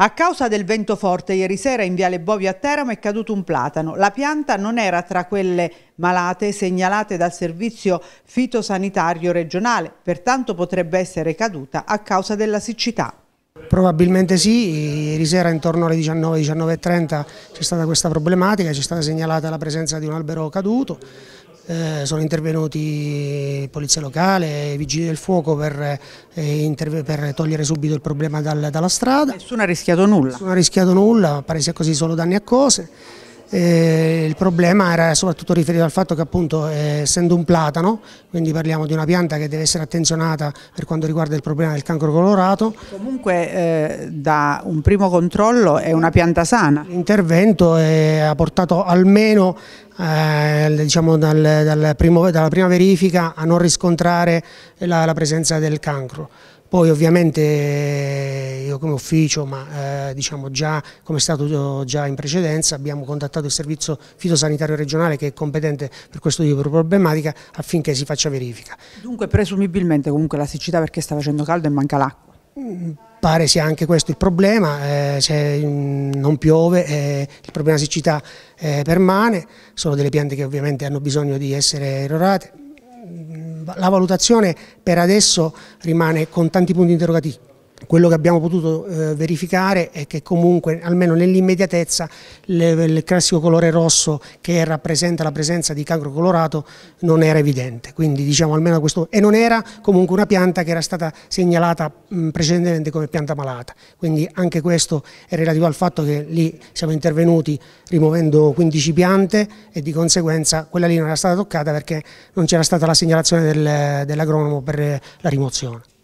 A causa del vento forte ieri sera in Viale Bovio a Teramo è caduto un platano. La pianta non era tra quelle malate segnalate dal servizio fitosanitario regionale, pertanto potrebbe essere caduta a causa della siccità. Probabilmente sì, ieri sera intorno alle 19-19.30 c'è stata questa problematica, ci è stata segnalata la presenza di un albero caduto, eh, sono intervenuti polizia locale, vigili del fuoco per, eh, per togliere subito il problema dal, dalla strada. Nessuno ha rischiato nulla? Nessuno ha rischiato nulla, pare sia così solo danni a cose. Eh, il problema era soprattutto riferito al fatto che appunto eh, essendo un platano, quindi parliamo di una pianta che deve essere attenzionata per quanto riguarda il problema del cancro colorato. Comunque eh, da un primo controllo è una pianta sana. L'intervento eh, ha portato almeno eh, diciamo dal, dal primo, dalla prima verifica a non riscontrare la, la presenza del cancro. Poi ovviamente come ufficio, ma eh, diciamo già come è stato eh, già in precedenza, abbiamo contattato il servizio fitosanitario regionale che è competente per questo tipo di problematica affinché si faccia verifica. Dunque presumibilmente comunque la siccità perché sta facendo caldo e manca l'acqua? Mm, pare sia anche questo il problema, eh, se mm, non piove eh, il problema siccità eh, permane, sono delle piante che ovviamente hanno bisogno di essere erorate. Mm, la valutazione per adesso rimane con tanti punti interrogativi quello che abbiamo potuto eh, verificare è che comunque, almeno nell'immediatezza, il classico colore rosso che rappresenta la presenza di cancro colorato non era evidente, quindi diciamo almeno questo, e non era comunque una pianta che era stata segnalata mh, precedentemente come pianta malata, quindi anche questo è relativo al fatto che lì siamo intervenuti rimuovendo 15 piante e di conseguenza quella lì non era stata toccata perché non c'era stata la segnalazione del, dell'agronomo per la rimozione.